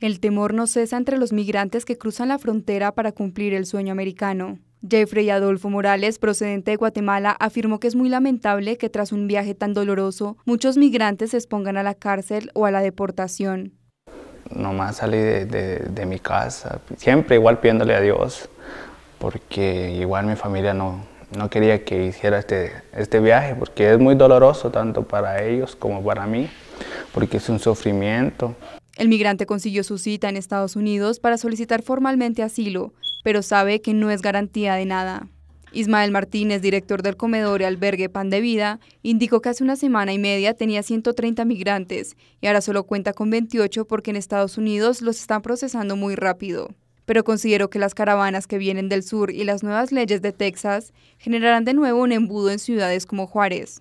El temor no cesa entre los migrantes que cruzan la frontera para cumplir el sueño americano. Jeffrey Adolfo Morales, procedente de Guatemala, afirmó que es muy lamentable que tras un viaje tan doloroso, muchos migrantes se expongan a la cárcel o a la deportación. Nomás salí de, mi casa, siempre igual pidiéndole a Dios, porque igual mi familia no, no quería que hiciera este, este viaje, porque es muy doloroso tanto para ellos como para mí, porque es un sufrimiento. El migrante consiguió su cita en Estados Unidos para solicitar formalmente asilo, pero sabe que no es garantía de nada. Ismael Martínez, director del comedor y albergue Pan de Vida, indicó que hace una semana y media tenía 130 migrantes y ahora solo cuenta con 28 porque en Estados Unidos los están procesando muy rápido. Pero considero que las caravanas que vienen del sur y las nuevas leyes de Texas generarán de nuevo un embudo en ciudades como Juárez.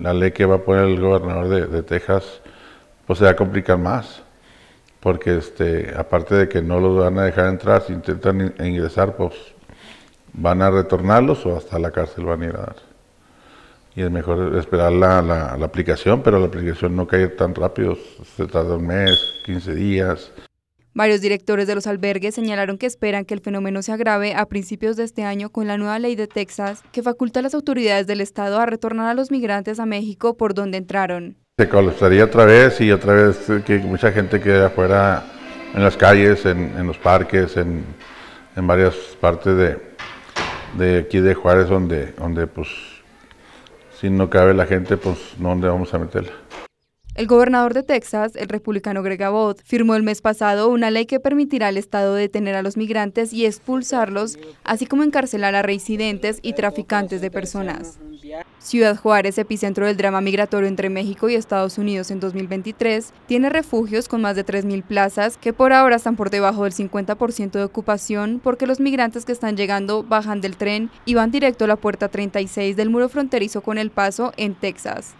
La ley que va a poner el gobernador de, Texas pues se va a complicar más porque este, aparte de que no los van a dejar entrar, si intentan ingresar, pues van a retornarlos o hasta la cárcel van a ir a dar. Y es mejor esperar la, la aplicación, pero la aplicación no cae tan rápido, se tarda un mes, 15 días. Varios directores de los albergues señalaron que esperan que el fenómeno se agrave a principios de este año con la nueva ley de Texas que faculta a las autoridades del Estado a retornar a los migrantes a México por donde entraron se colapsaría otra vez y otra vez que mucha gente quede afuera en las calles, en, los parques, en, varias partes de, aquí de Juárez donde, donde pues si no cabe la gente pues no dónde vamos a meterla. El gobernador de Texas, el republicano Greg Abbott, firmó el mes pasado una ley que permitirá al Estado detener a los migrantes y expulsarlos, así como encarcelar a residentes y traficantes de personas. Ciudad Juárez, epicentro del drama migratorio entre México y Estados Unidos en 2023, tiene refugios con más de 3.000 plazas que por ahora están por debajo del 50% de ocupación porque los migrantes que están llegando bajan del tren y van directo a la puerta 36 del muro fronterizo con El Paso en Texas.